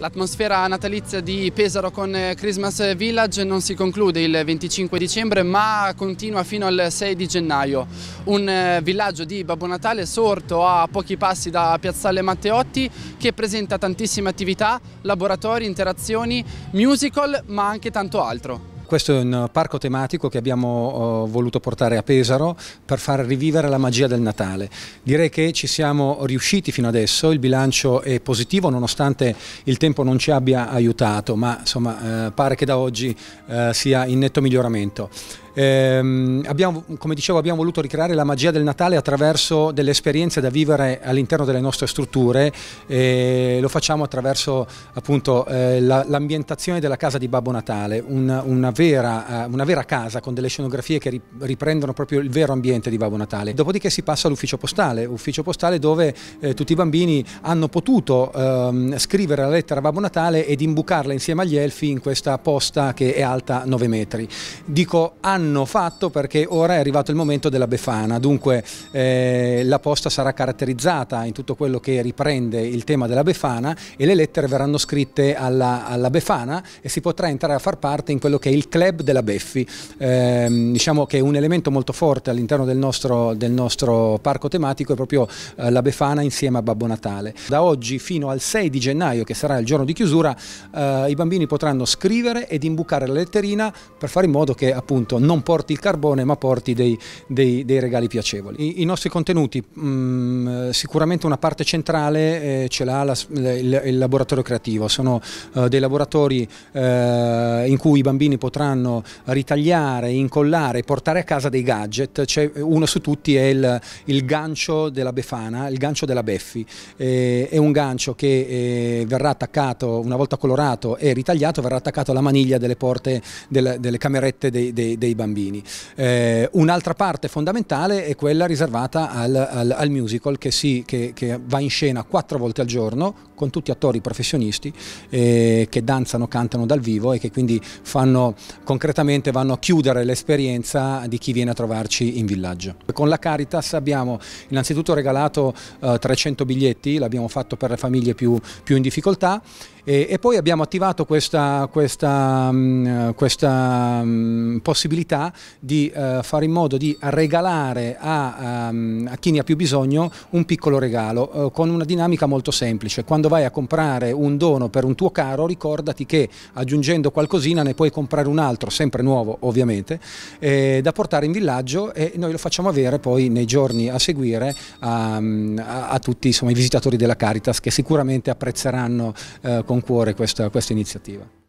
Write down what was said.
L'atmosfera natalizia di Pesaro con eh, Christmas Village non si conclude il 25 dicembre ma continua fino al 6 di gennaio. Un eh, villaggio di Babbo Natale sorto a pochi passi da Piazzale Matteotti che presenta tantissime attività, laboratori, interazioni, musical ma anche tanto altro. Questo è un parco tematico che abbiamo eh, voluto portare a Pesaro per far rivivere la magia del Natale. Direi che ci siamo riusciti fino adesso, il bilancio è positivo nonostante il tempo non ci abbia aiutato, ma insomma eh, pare che da oggi eh, sia in netto miglioramento. Eh, abbiamo, come dicevo, abbiamo voluto ricreare la magia del Natale attraverso delle esperienze da vivere all'interno delle nostre strutture. E lo facciamo attraverso appunto eh, la, l'ambientazione della casa di Babbo Natale, una, una, vera, eh, una, vera, casa con delle scenografie che riprendono proprio il vero ambiente di Babbo Natale. Dopodiché si passa all'ufficio postale, ufficio postale dove eh, tutti i bambini hanno potuto ehm, scrivere la lettera a Babbo Natale ed imbucarla insieme agli elfi in questa posta che è alta 9 metri. Dico hanno hanno fatto perché ora è arrivato il momento della Befana, dunque eh, la posta sarà caratterizzata in tutto quello che riprende il tema della Befana e le lettere verranno scritte alla, alla Befana e si potrà entrare a far parte in quello che è il club della Beffi, eh, diciamo che è un elemento molto forte all'interno del, del nostro, parco tematico è proprio eh, la Befana insieme a Babbo Natale. Da oggi fino al 6 di gennaio che sarà il giorno di chiusura eh, i bambini potranno scrivere ed imbucare la letterina per fare in modo che appunto non non porti il carbone ma porti dei, dei, dei regali piacevoli. I, I, nostri contenuti, mh, mm, sicuramente una parte centrale eh, ce l'ha la, il, il, laboratorio creativo, sono eh, dei laboratori eh, in cui i bambini potranno ritagliare, incollare, portare a casa dei gadget, cioè, uno su tutti è il, il, gancio della Befana, il gancio della Beffi, è un gancio che eh, verrà attaccato una volta colorato e ritagliato, verrà attaccato alla maniglia delle porte delle, delle camerette dei, dei, dei bambini bambini. Eh, un'altra parte fondamentale è quella riservata al, al, al musical che, si, che, che, va in scena quattro volte al giorno con tutti attori professionisti eh, che danzano, cantano dal vivo e che quindi fanno concretamente vanno a chiudere l'esperienza di chi viene a trovarci in villaggio. Con la Caritas abbiamo innanzitutto regalato eh, 300 biglietti, l'abbiamo fatto per le famiglie più, più in difficoltà e, e, poi abbiamo attivato questa, questa, mh, mm, questa mh, mm, possibilità possibilità di eh, fare in modo di regalare a, um, a, chi ne ha più bisogno un piccolo regalo eh, con una dinamica molto semplice. Quando vai a comprare un dono per un tuo caro ricordati che aggiungendo qualcosina ne puoi comprare un altro, sempre nuovo ovviamente, eh, da portare in villaggio e noi lo facciamo avere poi nei giorni a seguire a, ehm, a, a tutti insomma, i visitatori della Caritas che sicuramente apprezzeranno eh, con cuore questa, questa iniziativa.